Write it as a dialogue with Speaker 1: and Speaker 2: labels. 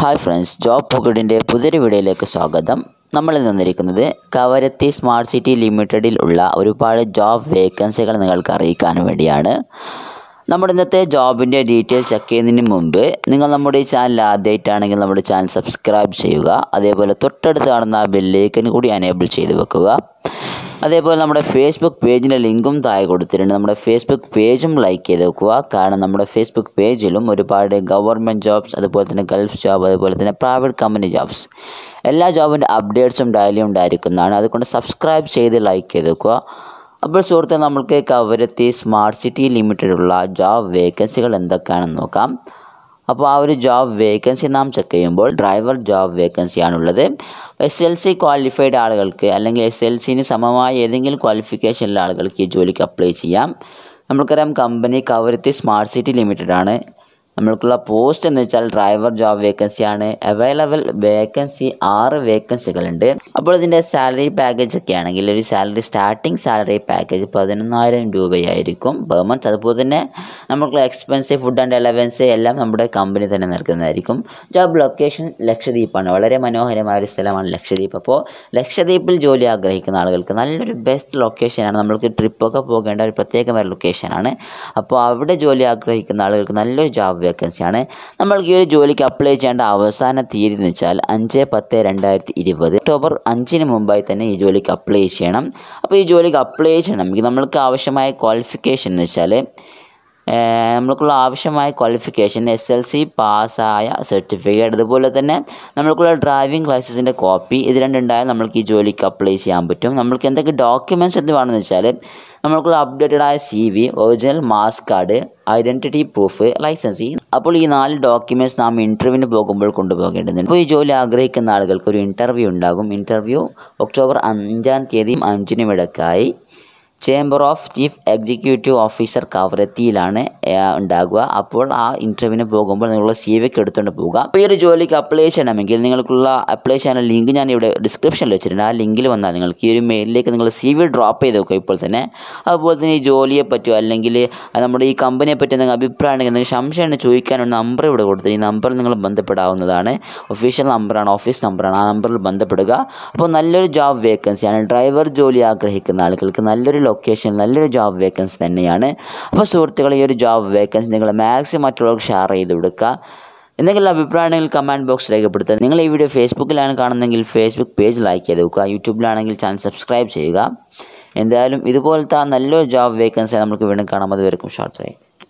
Speaker 1: hi friends job പോക്കറ്റിൻ്റെ പുതിയൊരു വീഡിയോയിലേക്ക് സ്വാഗതം നമ്മൾ നിന്നിരിക്കുന്നത് കവരത്തി സ്മാർട്ട് സിറ്റി ലിമിറ്റഡിൽ ഉള്ള ഒരുപാട് ജോബ് വേക്കൻസികൾ നിങ്ങൾക്ക് അറിയിക്കാൻ വേണ്ടിയാണ് നമ്മുടെ ഇന്നത്തെ ജോബിൻ്റെ ഡീറ്റെയിൽ ചെക്ക് ചെയ്യുന്നതിന് മുമ്പ് നിങ്ങൾ നമ്മുടെ ഈ ചാനൽ ആദ്യമായിട്ടാണെങ്കിൽ നമ്മുടെ ചാനൽ സബ്സ്ക്രൈബ് ചെയ്യുക അതേപോലെ തൊട്ടടുത്ത് കാണുന്ന ബെല്ലേക്കൻ കൂടി എനേബിൾ ചെയ്ത് വെക്കുക അതേപോലെ നമ്മുടെ ഫേസ്ബുക്ക് പേജിൻ്റെ ലിങ്കും താഴെ കൊടുത്തിട്ടുണ്ട് നമ്മുടെ ഫേസ്ബുക്ക് പേജും ലൈക്ക് ചെയ്ത് വെക്കുക കാരണം നമ്മുടെ ഫേസ്ബുക്ക് പേജിലും ഒരുപാട് ഗവൺമെൻറ് ജോബ്സ് അതുപോലെ തന്നെ ഗൾഫ് ജോബ് അതുപോലെ തന്നെ പ്രൈവറ്റ് കമ്പനി ജോബ്സ് എല്ലാ ജോബിൻ്റെ അപ്ഡേറ്റ്സും ഡയലി ഉണ്ടായിരിക്കുന്നതാണ് അതുകൊണ്ട് സബ്സ്ക്രൈബ് ചെയ്ത് ലൈക്ക് ചെയ്ത് വെക്കുക അപ്പോൾ സുഹൃത്തെ നമ്മൾക്ക് കവരത്തി സ്മാർട്ട് സിറ്റി ലിമിറ്റഡുള്ള ജോബ് വേക്കൻസികൾ എന്തൊക്കെയാണെന്ന് നോക്കാം അപ്പോൾ ആ ഒരു ജോബ് വേക്കൻസി നാം ചെക്ക് ചെയ്യുമ്പോൾ ഡ്രൈവർ ജോബ് വേക്കൻസിയാണുള്ളത് എസ് എൽ സി ക്വാളിഫൈഡ് ആളുകൾക്ക് അല്ലെങ്കിൽ എസ് എൽ സിന് സമമായ ഏതെങ്കിലും ക്വാളിഫിക്കേഷനിലെ ആളുകൾക്ക് ഈ ജോലിക്ക് അപ്ലൈ ചെയ്യാം നമ്മൾക്കറിയാം company Kavaratti smart city limited ആണ് നമ്മൾക്കുള്ള പോസ്റ്റ് എന്ന് വെച്ചാൽ ഡ്രൈവർ ജോബ് വേക്കൻസിയാണ് അവൈലബിൾ വേക്കൻസി ആറ് വേക്കൻസികളുണ്ട് അപ്പോൾ ഇതിൻ്റെ സാലറി പാക്കേജ് ഒക്കെ ആണെങ്കിൽ ഒരു സാലറി സ്റ്റാർട്ടിംഗ് സാലറി പാക്കേജ് പതിനൊന്നായിരം രൂപയായിരിക്കും പെർ മന്ത് അതുപോലെ തന്നെ നമുക്കുള്ള എക്സ്പെൻസീവ് ഫുഡ് ആൻഡ് അലവൻസ് എല്ലാം നമ്മുടെ കമ്പനി തന്നെ നൽകുന്നതായിരിക്കും ജോബ് ലൊക്കേഷൻ ലക്ഷദ്വീപാണ് വളരെ മനോഹരമായ ഒരു സ്ഥലമാണ് ലക്ഷദ്വീപ് അപ്പോൾ ലക്ഷദ്വീപിൽ ജോലി ആഗ്രഹിക്കുന്ന ആളുകൾക്ക് നല്ലൊരു ബെസ്റ്റ് ലൊക്കേഷനാണ് നമ്മൾക്ക് ട്രിപ്പൊക്കെ പോകേണ്ട ഒരു പ്രത്യേകമായ ലൊക്കേഷനാണ് അപ്പോൾ അവിടെ ജോലി ആഗ്രഹിക്കുന്ന ആളുകൾക്ക് നല്ലൊരു ജോബ് വേക്കൻസിയാണ് നമ്മൾക്ക് ഈ ഒരു ജോലിക്ക് അപ്ലൈ ചെയ്യേണ്ട അവസാന തീയതി എന്ന് വെച്ചാൽ അഞ്ച് പത്ത് രണ്ടായിരത്തി ഇരുപത് ഒക്ടോബർ അഞ്ചിന് മുമ്പായി തന്നെ ഈ ജോലിക്ക് അപ്ലൈ ചെയ്യണം അപ്പോൾ ഈ ജോലിക്ക് അപ്ലൈ ചെയ്യണം നമ്മൾക്ക് ആവശ്യമായ ക്വാളിഫിക്കേഷൻ എന്ന് വെച്ചാൽ നമ്മൾക്കുള്ള ആവശ്യമായ ക്വാളിഫിക്കേഷൻ എസ് എൽ സി പാസ്സായ സർട്ടിഫിക്കറ്റ് അതുപോലെ തന്നെ നമ്മൾക്കുള്ള ഡ്രൈവിംഗ് ലൈസൻസിൻ്റെ കോപ്പി ഇത് രണ്ടുണ്ടായാൽ നമ്മൾക്ക് ഈ ജോലിക്ക് അപ്ലൈ ചെയ്യാൻ പറ്റും നമ്മൾക്ക് എന്തൊക്കെ ഡോക്യുമെൻറ്റ്സ് എന്ത് വേണമെന്ന് വെച്ചാൽ നമ്മൾക്കുള്ള അപ്ഡേറ്റഡ് ആയ C V original marks card identity proof licence ഈ അപ്പോൾ ഈ നാല് ഡോക്യുമെൻറ്റ്സ് നാം ഇൻ്റർവ്യൂവിന് പോകുമ്പോൾ കൊണ്ടുപോകേണ്ടതുണ്ട് അപ്പോൾ ഈ ജോലി ആഗ്രഹിക്കുന്ന ആളുകൾക്ക് ഒരു ഇൻ്റർവ്യൂ ഉണ്ടാകും ഇൻ്റർവ്യൂ ഒക്ടോബർ അഞ്ചാം തീയതിയും അഞ്ചിനും ഇടക്കായി chamber of chief executive officer കവരത്തിയിലാണ് ഉണ്ടാകുക അപ്പോൾ ആ ഇൻ്റർവ്യൂവിന് പോകുമ്പോൾ നിങ്ങളുടെ സി വിക്ക് എടുത്തുകൊണ്ട് പോകുക അപ്പോൾ ഈ ഒരു ജോലിക്ക് അപ്ലൈ ചെയ്യണമെങ്കിൽ നിങ്ങൾക്കുള്ള അപ്ലൈ ചെയ്യാൻ ലിങ്ക് ഞാൻ ഇവിടെ ഡിസ്ക്രിപ്ഷനിൽ വെച്ചിട്ടുണ്ട് ആ ലിങ്കിൽ വന്നാൽ നിങ്ങൾക്ക് ഈ ഒരു മെയിലിലേക്ക് നിങ്ങൾ സി വി ഡ്രോപ്പ് ചെയ്ത് നോക്കുക ഇപ്പോൾ തന്നെ അതുപോലെ തന്നെ ഈ ജോലിയെ പറ്റിയോ അല്ലെങ്കിൽ നമ്മുടെ ഈ കമ്പനിയെ പറ്റി എന്തെങ്കിലും അഭിപ്രായം ഉണ്ടെങ്കിൽ എന്തെങ്കിലും സംശയമാണ് ചോദിക്കാനുള്ള നമ്പർ ഇവിടെ കൊടുത്തത് ഈ നമ്പർ നിങ്ങൾ ബന്ധപ്പെടാവുന്നതാണ് ഒഫീഷ്യൽ നമ്പറാണ് ഓഫീസ് നമ്പറാണ് ആ നമ്പറിൽ ബന്ധപ്പെടുക അപ്പോൾ നല്ലൊരു ജോബ് വേക്കൻസിയാണ് ഡ്രൈവർ ജോലി ആഗ്രഹിക്കുന്ന ആളുകൾക്ക് നല്ലൊരു ലൊക്കേഷൻ നല്ലൊരു ജോബ് വേക്കൻസ് തന്നെയാണ് അപ്പോൾ സുഹൃത്തുക്കൾ ഈ ഒരു ജോബ് വേക്കൻസ് നിങ്ങൾ മാക്സിമം മറ്റുള്ളവർക്ക് ഷെയർ ചെയ്ത് കൊടുക്കുക എന്തെങ്കിലും അഭിപ്രായമാണെങ്കിൽ കമൻറ്റ് ബോക്സ് രേഖപ്പെടുത്തുക നിങ്ങൾ ഈ വീഡിയോ ഫേസ്ബുക്കിലാണ് കാണുന്നതെങ്കിൽ ഫേസ്ബുക്ക് പേജ് ലൈക്ക് ചെയ്ത് നോക്കുക യൂട്യൂബിലാണെങ്കിൽ ചാനൽ സബ്സ്ക്രൈബ് ചെയ്യുക എന്തായാലും ഇതുപോലത്തെ നല്ലൊരു ജോബ് വേക്കൻസി നമുക്ക് വീണ്ടും കാണാം അതുവരെക്കും ഷോർട്ട് ആയി